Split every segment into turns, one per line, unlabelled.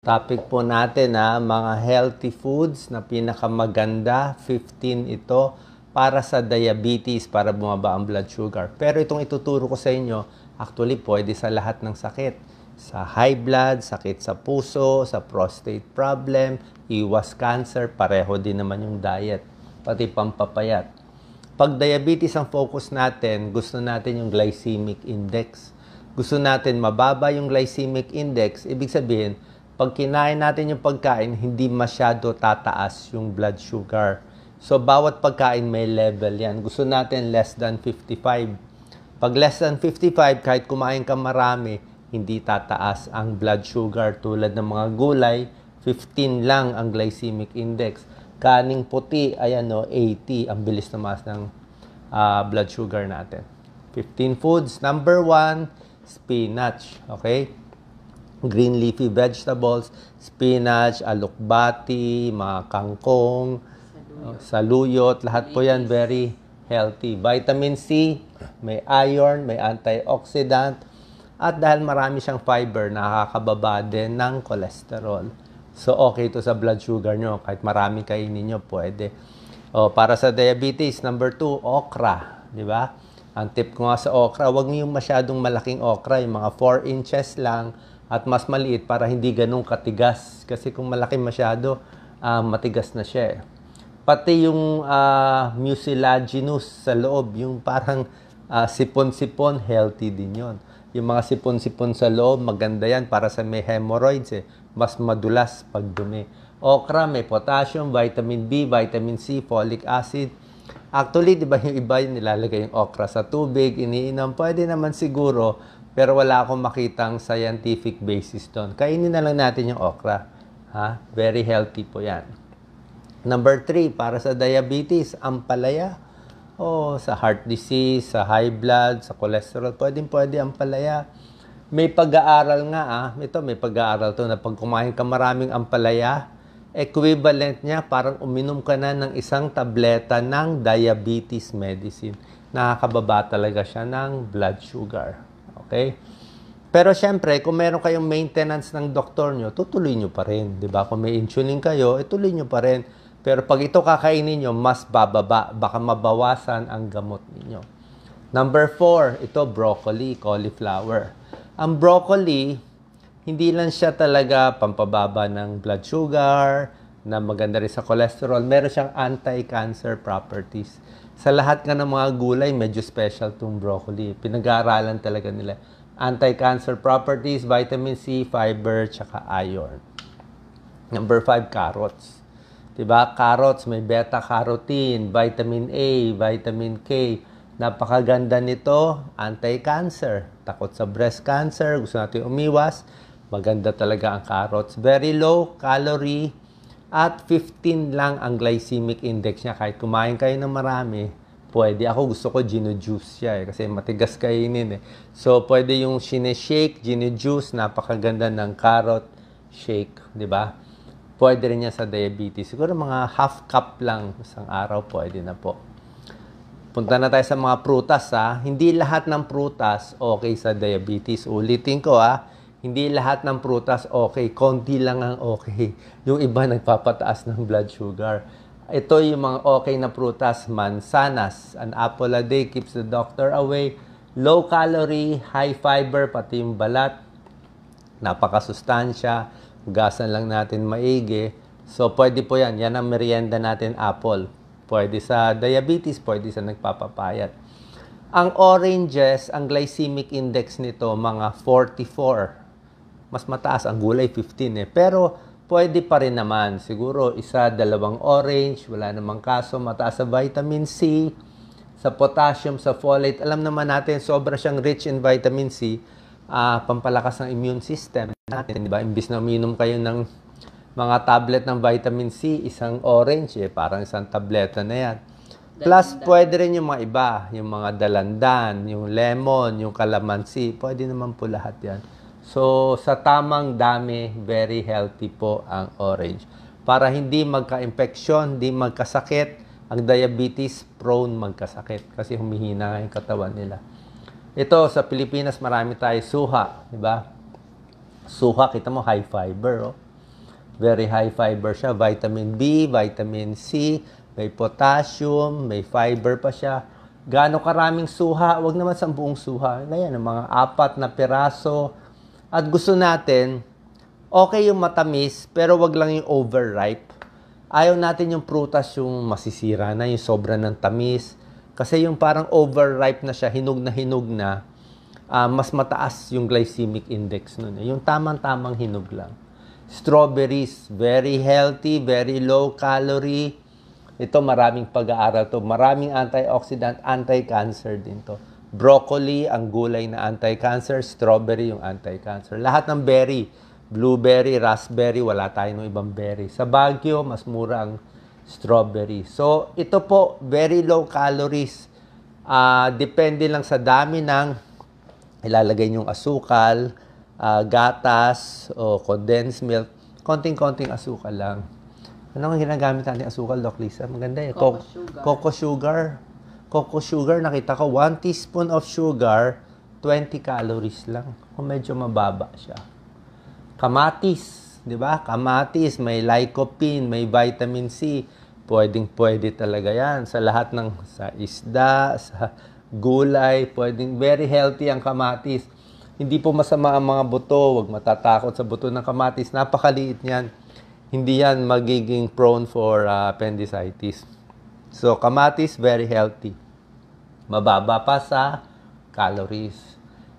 Topic po natin ha, ah, mga healthy foods na pinakamaganda, 15 ito para sa diabetes, para bumaba ang blood sugar. Pero itong ituturo ko sa inyo, actually pwede sa lahat ng sakit. Sa high blood, sakit sa puso, sa prostate problem, iwas cancer, pareho din naman yung diet, pati pampapayat. Pag diabetes ang focus natin, gusto natin yung glycemic index. Gusto natin mababa yung glycemic index, ibig sabihin, pag kinain natin yung pagkain, hindi masyado tataas yung blood sugar. So, bawat pagkain may level yan. Gusto natin less than 55. Pag less than 55, kahit kumain ka marami, hindi tataas ang blood sugar tulad ng mga gulay, 15 lang ang glycemic index. Kaning puti, ayan no, 80. Ang bilis na mas ng uh, blood sugar natin. 15 foods. Number one, spinach. Okay? green leafy vegetables, spinach, alukbati, mga kangkong, saluyot, saluyot lahat po yan very healthy. Vitamin C, may iron, may antioxidant, at dahil marami siyang fiber, nakakababa din ng cholesterol. So, okay ito sa blood sugar nyo. Kahit marami kainin nyo, pwede. O, oh, para sa diabetes, number two, okra. Di ba? Ang tip ko nga sa okra, huwag niyo masyadong malaking okra, yung mga 4 inches lang at mas maliit para hindi ganun katigas. Kasi kung malaki masyado, uh, matigas na siya eh. Pati yung uh, mucilaginous sa loob, yung parang uh, sipon-sipon, healthy din yon. Yung mga sipon-sipon sa loob, maganda yan para sa may hemorrhoids eh. Mas madulas pag dumi. Okra, may potassium, vitamin B, vitamin C, folic acid. Actually, di ba yung iba yung nilalagay yung okra sa tubig, iniinom. Pwede naman siguro pero wala akong makitang scientific basis doon. Kainin na lang natin yung okra. Ha? Very healthy po yan. Number three, para sa diabetes, ang palaya. O oh, sa heart disease, sa high blood, sa cholesterol, pwedeng pwede ang palaya. May pag-aaral nga ah, ito may pag-aaral to na pag kumain ka maraming ampalaya, equivalent niya parang uminom ka na ng isang tableta ng diabetes medicine. Nakakababa talaga siya ng blood sugar. Okay? Pero syempre, kung meron kayong maintenance ng doktor nyo, tutuloy nyo pa rin. Di ba? Kung may insulin kayo, ituloy eh, nyo pa rin. Pero pag ito kakainin nyo, mas bababa. Baka mabawasan ang gamot ninyo. Number four, ito broccoli, cauliflower. Ang broccoli, hindi lang siya talaga pampababa ng blood sugar, na maganda rin sa cholesterol. Meron siyang anti-cancer properties. Sa lahat nga ng mga gulay, medyo special tong broccoli. Pinag-aaralan talaga nila. Anti-cancer properties, vitamin C, fiber, tsaka iron. Number five, carrots. Diba? Carrots, may beta-carotene, vitamin A, vitamin K. Napakaganda nito, anti-cancer. Takot sa breast cancer, gusto natin umiwas. Maganda talaga ang carrots. Very low calorie, at 15 lang ang glycemic index niya. Kahit kumain kayo ng marami, pwede. Ako gusto ko ginujuice siya eh, kasi matigas kainin eh. So, pwede yung sineshake, ginujuice, napakaganda ng carrot shake, di ba? Pwede rin niya sa diabetes. Siguro mga half cup lang isang araw, pwede na po. Punta na tayo sa mga prutas ha. Hindi lahat ng prutas okay sa diabetes. Ulitin ko ha hindi lahat ng prutas okay, konti lang ang okay. Yung iba nagpapataas ng blood sugar. Ito yung mga okay na prutas, mansanas, an apple a day keeps the doctor away, low calorie, high fiber, pati yung balat, napakasustansya, gasan lang natin maigi. So, pwede po yan. Yan ang merienda natin, apple. Pwede sa diabetes, pwede sa nagpapapayat. Ang oranges, ang glycemic index nito, mga 44 mas mataas ang gulay 15 eh. Pero pwede pa rin naman. Siguro isa, dalawang orange, wala namang kaso, mataas sa vitamin C, sa potassium, sa folate. Alam naman natin, sobra siyang rich in vitamin C, uh, pampalakas ng immune system natin, di ba? Imbis na uminom kayo ng mga tablet ng vitamin C, isang orange, eh, parang isang tableta na yan. Plus, dalandan. pwede rin yung mga iba, yung mga dalandan, yung lemon, yung kalamansi, pwede naman po lahat yan. So, sa tamang dami, very healthy po ang orange. Para hindi magka-infeksyon, hindi magkasakit, ang diabetes prone magkasakit kasi humihina nga yung katawan nila. Ito, sa Pilipinas, marami tayo suha, di ba? Suha, kita mo, high fiber, oh. Very high fiber siya. Vitamin B, vitamin C, may potassium, may fiber pa siya. Gaano karaming suha? Huwag naman sa buong suha. Ayan, mga apat na piraso, at gusto natin, okay yung matamis, pero wag lang yung overripe. Ayaw natin yung prutas yung masisira na, yung sobra ng tamis. Kasi yung parang overripe na siya, hinog na hinog na, uh, mas mataas yung glycemic index nun. Eh. Yung tamang-tamang hinog lang. Strawberries, very healthy, very low calorie. Ito maraming pag-aaral to. Maraming antioxidant, anti-cancer din to broccoli ang gulay na anti-cancer, strawberry yung anti-cancer. Lahat ng berry, blueberry, raspberry, wala tayo ng ibang berry. Sa Baguio, mas mura ang strawberry. So, ito po, very low calories. Uh, depende lang sa dami ng ilalagay nyong asukal, uh, gatas, o condensed milk. Konting-konting asukal lang. Ano ang ginagamit natin asukal, Doc Lisa? Maganda eh. Cocoa sugar. Cocoa sugar. Coco sugar, nakita ko 1 teaspoon of sugar, 20 calories lang. O medyo mababa siya. Kamatis, 'di ba? Kamatis, may lycopene, may vitamin C. Pwedeng-pwede talaga 'yan sa lahat ng sa isda, sa gulay, pwedeng very healthy ang kamatis. Hindi po masama ang mga buto, wag matatakot sa buto ng kamatis. Napakaliit niyan. Hindi yan magiging prone for uh, appendicitis. So, kamatis, very healthy mababa pa sa calories.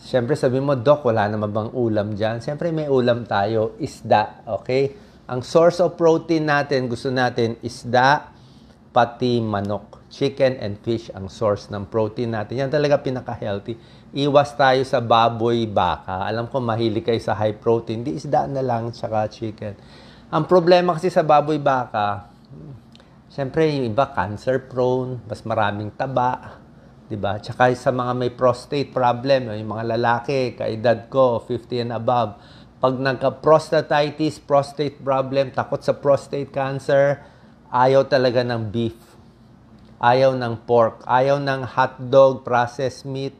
Siyempre sabi mo, Doc, wala naman bang ulam dyan? Siyempre may ulam tayo, isda, okay? Ang source of protein natin, gusto natin, isda, pati manok. Chicken and fish ang source ng protein natin. Yan talaga pinaka-healthy. Iwas tayo sa baboy, baka. Alam ko mahilig kayo sa high protein. Di isda na lang, tsaka chicken. Ang problema kasi sa baboy, baka, siyempre yung iba cancer prone, mas maraming taba, 'di ba? Tsaka sa mga may prostate problem, yung mga lalaki kaedad ko 50 and above, pag nagka-prostatitis, prostate problem, takot sa prostate cancer, ayaw talaga ng beef. Ayaw ng pork, ayaw ng hot dog, processed meat,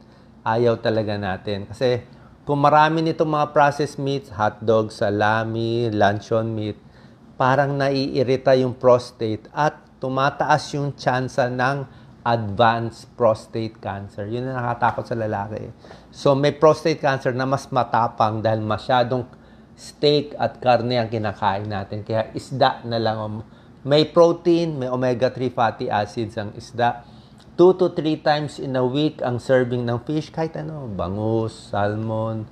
ayaw talaga natin. Kasi kung marami nitong mga processed meats, dog, salami, luncheon meat, parang naiirita yung prostate at tumataas yung tsansa ng advanced prostate cancer. Yun ang nakatakot sa lalaki. So may prostate cancer na mas matapang dahil masyadong steak at karne ang kinakain natin. Kaya isda na lang. May protein, may omega-3 fatty acids ang isda. 2 to 3 times in a week ang serving ng fish, kahit ano, bangus, salmon,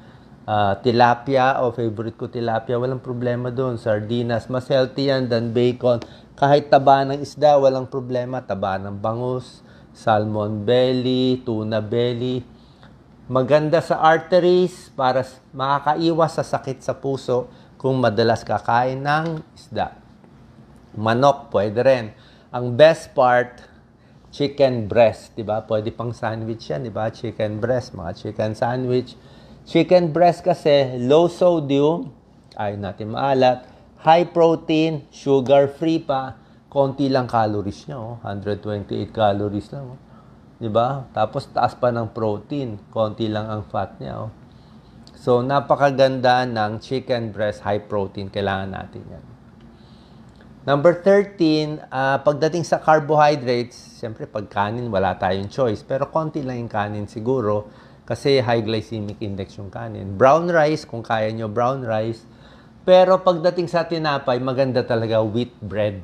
uh, tilapia o oh, favorite ko tilapia, walang problema doon. Sardinas, mas healthy yan than bacon. Kahit taba ng isda, walang problema. Taba ng bangus, salmon belly, tuna belly. Maganda sa arteries para makakaiwas sa sakit sa puso kung madalas kakain ng isda. Manok, pwede rin. Ang best part, chicken breast, 'di ba? Pwede pang sandwich 'yan, 'di ba? Chicken breast, mga chicken sandwich Chicken breast kasi, low sodium, ay natin maalat, high protein, sugar-free pa, konti lang calories niya, oh. 128 calories lang. Oh. 'Di ba? Tapos taas pa ng protein, konti lang ang fat niya, oh. So, napakaganda ng chicken breast high protein. Kailangan natin yan. Number 13, uh, ah, pagdating sa carbohydrates, siyempre pag kanin, wala tayong choice. Pero konti lang yung kanin siguro kasi high glycemic index yung kanin. Brown rice, kung kaya nyo brown rice. Pero pagdating sa tinapay, maganda talaga wheat bread.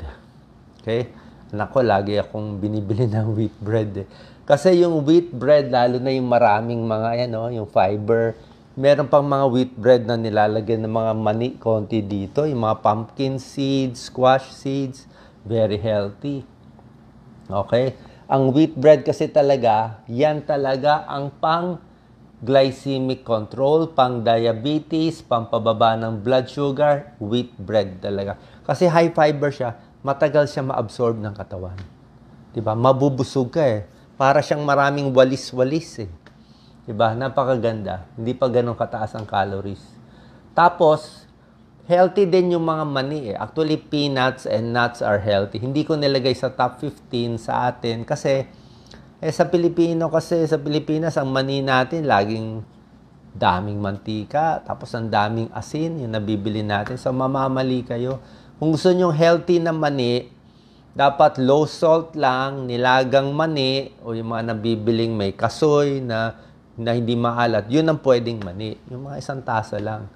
Okay? Nako, lagi akong binibili ng wheat bread. Eh. Kasi yung wheat bread, lalo na yung maraming mga, yan, no, oh, yung fiber, meron pang mga wheat bread na nilalagyan ng mga mani konti dito, yung mga pumpkin seeds, squash seeds, very healthy. Okay? Ang wheat bread kasi talaga, yan talaga ang pang glycemic control, pang diabetes, pampababa ng blood sugar, wheat bread talaga. Kasi high fiber siya, matagal siya maabsorb ng katawan. 'Di ba? Mabubusog ka eh. Para siyang maraming walis-walis eh. 'Di ba? Napakaganda. Hindi pa ganoon kataas ang calories. Tapos healthy din yung mga mani eh. Actually, peanuts and nuts are healthy. Hindi ko nilagay sa top 15 sa atin kasi eh sa Pilipino kasi, sa Pilipinas, ang mani natin laging daming mantika, tapos ang daming asin yung nabibili natin. So mamamali kayo. Kung gusto nyo healthy na mani, dapat low salt lang, nilagang mani, o yung mga nabibiling may kasoy na, na hindi maalat. Yun ang pwedeng mani. Yung mga isang tasa lang.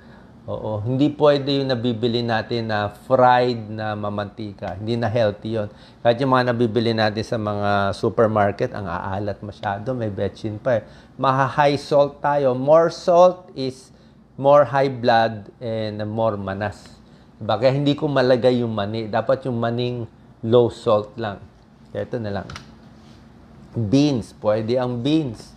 Oo, hindi pwede yung nabibili natin na fried na mamantika. Hindi na healthy yon. Kahit yung mga nabibili natin sa mga supermarket, ang aalat masyado, may betchin pa eh. Maha-high salt tayo. More salt is more high blood and more manas. Diba? hindi ko malagay yung mani. Dapat yung maning low salt lang. ito na lang. Beans. Pwede ang beans.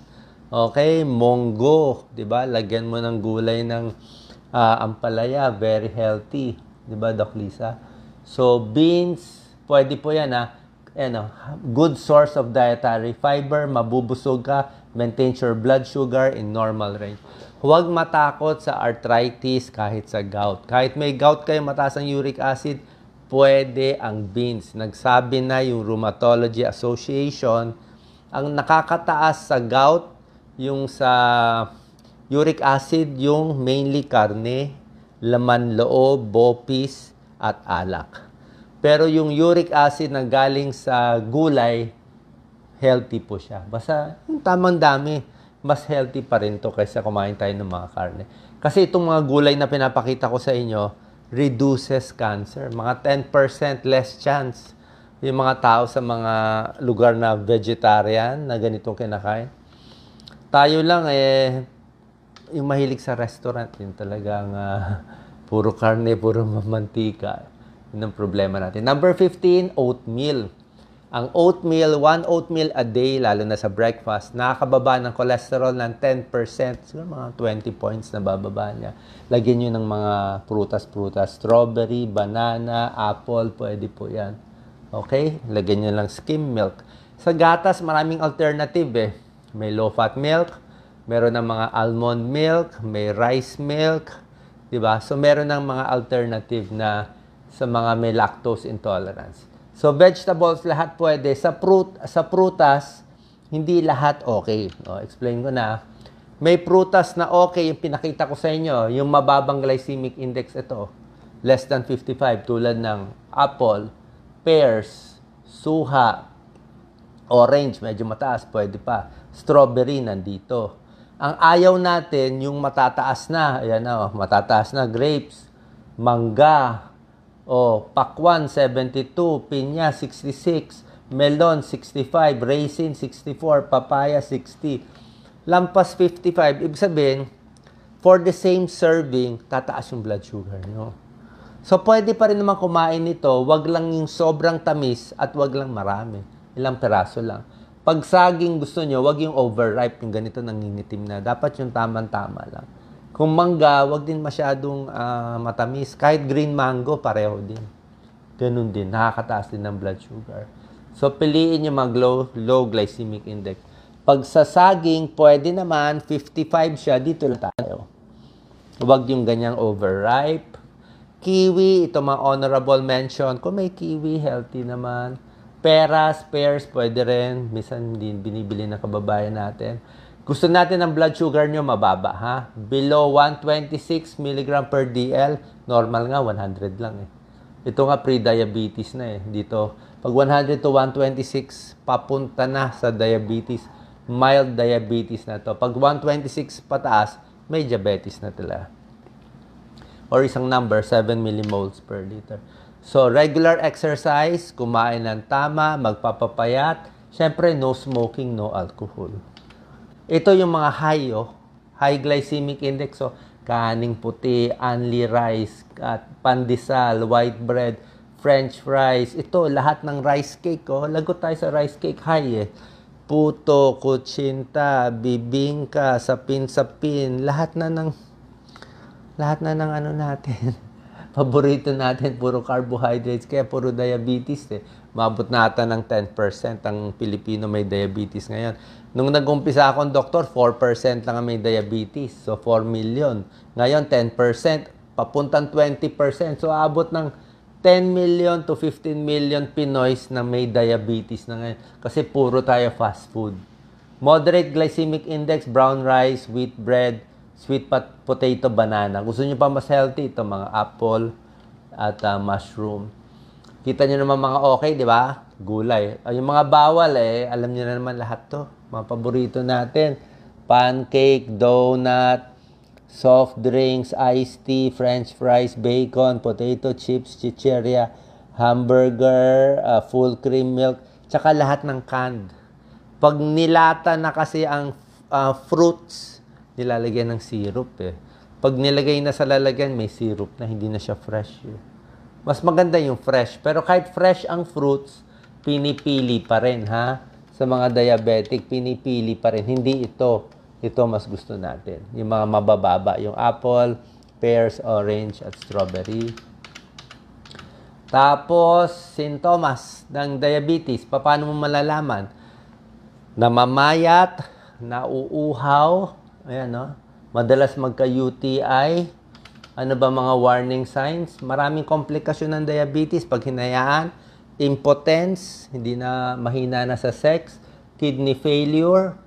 Okay, monggo. Diba? Lagyan mo ng gulay ng uh, ang palaya, very healthy. Di ba, Doc Lisa? So, beans, pwede po yan ha. Ah. know, good source of dietary fiber, mabubusog ka, maintain your blood sugar in normal range. Huwag matakot sa arthritis kahit sa gout. Kahit may gout kayo, mataas ang uric acid, pwede ang beans. Nagsabi na yung Rheumatology Association, ang nakakataas sa gout, yung sa Uric acid yung mainly karne, laman loob, bopis, at alak. Pero yung uric acid na galing sa gulay, healthy po siya. Basta yung tamang dami, mas healthy pa rin to kaysa kumain tayo ng mga karne. Kasi itong mga gulay na pinapakita ko sa inyo, reduces cancer. Mga 10% less chance yung mga tao sa mga lugar na vegetarian na ganitong kinakain. Tayo lang eh, yung mahilig sa restaurant, yung talagang uh, puro karne, puro mantika. Yun ang problema natin. Number 15, oatmeal. Ang oatmeal, one oatmeal a day, lalo na sa breakfast, nakakababa ng cholesterol ng 10%, siguro mga 20 points na bababa niya. Lagyan nyo ng mga prutas-prutas, strawberry, banana, apple, pwede po yan. Okay? Lagyan nyo lang skim milk. Sa gatas, maraming alternative eh. May low-fat milk, Meron ng mga almond milk, may rice milk, 'di ba? So meron ng mga alternative na sa mga may lactose intolerance. So vegetables lahat pwede. Sa fruit sa prutas hindi lahat okay. O, explain ko na. May prutas na okay yung pinakita ko sa inyo, yung mababang glycemic index ito, less than 55 tulad ng apple, pears, suha, orange medyo mataas, pwede pa. Strawberry nandito. Ang ayaw natin, yung matataas na, ayan oh, matataas na, grapes, mangga, oh, pakwan, 72, pinya, 66, melon, 65, raisin, 64, papaya, 60, lampas, 55. Ibig sabihin, for the same serving, tataas yung blood sugar nyo. So, pwede pa rin naman kumain nito, wag lang yung sobrang tamis at wag lang marami. Ilang peraso lang. Pag saging gusto nyo, wag yung overripe, yung ganito nangingitim na. Dapat yung tamang-tama lang. Kung mangga, wag din masyadong uh, matamis. Kahit green mango, pareho din. Ganun din, nakakataas din ng blood sugar. So, piliin yung mag low, low glycemic index. Pag sa saging, pwede naman 55 siya, dito lang tayo. Huwag yung ganyang overripe. Kiwi, ito mga honorable mention. Kung may kiwi, healthy naman pera, spares, pwede rin. Minsan din binibili ng kababayan natin. Gusto natin ang blood sugar nyo mababa, ha? Below 126 mg per DL. Normal nga, 100 lang eh. Ito nga pre-diabetes na eh. Dito, pag 100 to 126, papunta na sa diabetes. Mild diabetes na to. Pag 126 pataas, may diabetes na tila. Or isang number, 7 millimoles per liter. So, regular exercise, kumain ng tama, magpapapayat. Siyempre, no smoking, no alcohol. Ito yung mga high, oh. High glycemic index, oh. Kaning puti, only rice, at pandesal, white bread, french fries. Ito, lahat ng rice cake, oh. Lagot tayo sa rice cake, high, eh. Puto, kutsinta, bibingka, sapin-sapin. Lahat na ng... Lahat na ng ano natin. paborito natin puro carbohydrates, kaya puro diabetes eh. Mabot na ng 10% ang Pilipino may diabetes ngayon. Nung nag-umpisa akong doktor, 4% lang ang may diabetes. So, 4 million. Ngayon, 10%. Papuntang 20%. So, abot ng 10 million to 15 million Pinoys na may diabetes na ngayon. Kasi puro tayo fast food. Moderate glycemic index, brown rice, wheat bread, sweet pot potato banana. Gusto niyo pa mas healthy ito, mga apple at uh, mushroom. Kita niyo naman mga okay, di ba? Gulay. Uh, yung mga bawal eh, alam niyo na naman lahat 'to. Mga paborito natin. Pancake, donut, soft drinks, iced tea, french fries, bacon, potato chips, chicheria, hamburger, uh, full cream milk, tsaka lahat ng canned. Pag nilata na kasi ang uh, fruits, nilalagyan ng syrup eh. Pag nilagay na sa lalagyan, may syrup na, hindi na siya fresh. Eh. Mas maganda yung fresh. Pero kahit fresh ang fruits, pinipili pa rin ha. Sa mga diabetic, pinipili pa rin. Hindi ito. Ito mas gusto natin. Yung mga mabababa. Yung apple, pears, orange, at strawberry. Tapos, sintomas ng diabetes. Paano mo malalaman? Namamayat, nauuhaw, Ayan, no? Madalas magka-UTI. Ano ba mga warning signs? Maraming komplikasyon ng diabetes pag hinayaan. Impotence, hindi na mahina na sa sex. Kidney failure.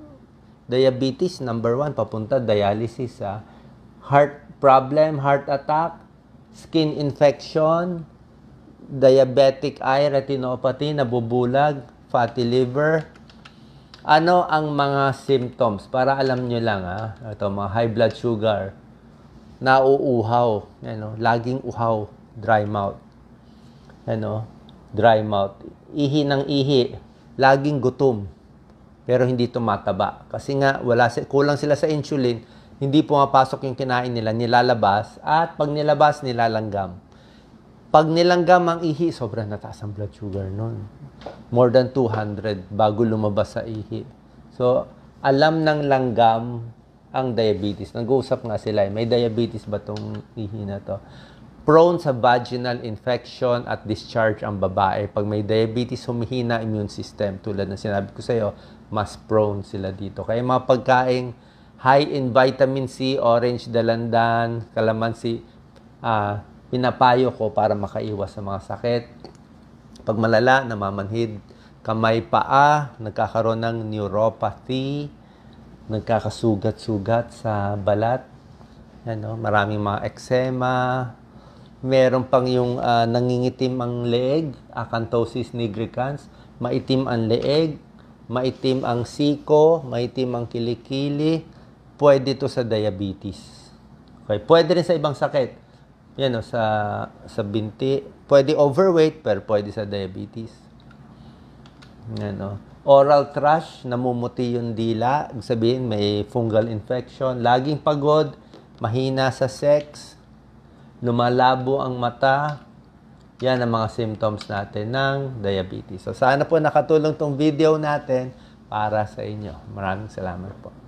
Diabetes, number one, papunta dialysis. Ha? Ah. Heart problem, heart attack. Skin infection. Diabetic eye retinopathy, nabubulag. Fatty liver ano ang mga symptoms? Para alam nyo lang, ha? Ah. Ito, mga high blood sugar, nauuhaw, ano, laging uhaw, dry mouth. Ano, dry mouth. Ihi ng ihi, laging gutom, pero hindi tumataba. Kasi nga, wala, kulang sila sa insulin, hindi pumapasok yung kinain nila, nilalabas, at pag nilabas, nilalanggam. Pag nilanggam ang ihi, sobrang nataas ang blood sugar noon. More than 200 bago lumabas sa ihi. So, alam ng langgam ang diabetes. Nag-uusap nga sila, eh, may diabetes ba tong ihi na to? Prone sa vaginal infection at discharge ang babae. Pag may diabetes, humihina immune system. Tulad ng sinabi ko sa iyo, mas prone sila dito. Kaya mga pagkaing high in vitamin C, orange dalandan, kalamansi, ah, uh, pinapayo ko para makaiwas sa mga sakit. Pag malala, namamanhid. Kamay paa, nagkakaroon ng neuropathy, nagkakasugat-sugat sa balat. Ano, maraming mga eczema. Meron pang yung uh, nangingitim ang leeg, acanthosis nigricans. Maitim ang leeg, maitim ang siko, maitim ang kilikili. Pwede to sa diabetes. Okay, pwede rin sa ibang sakit yan o, sa, sa binti. Pwede overweight, pero pwede sa diabetes. Yan Oral thrush namumuti yung dila. sabihin, may fungal infection. Laging pagod, mahina sa sex, lumalabo ang mata. Yan ang mga symptoms natin ng diabetes. So, sana po nakatulong tong video natin para sa inyo. Maraming salamat po.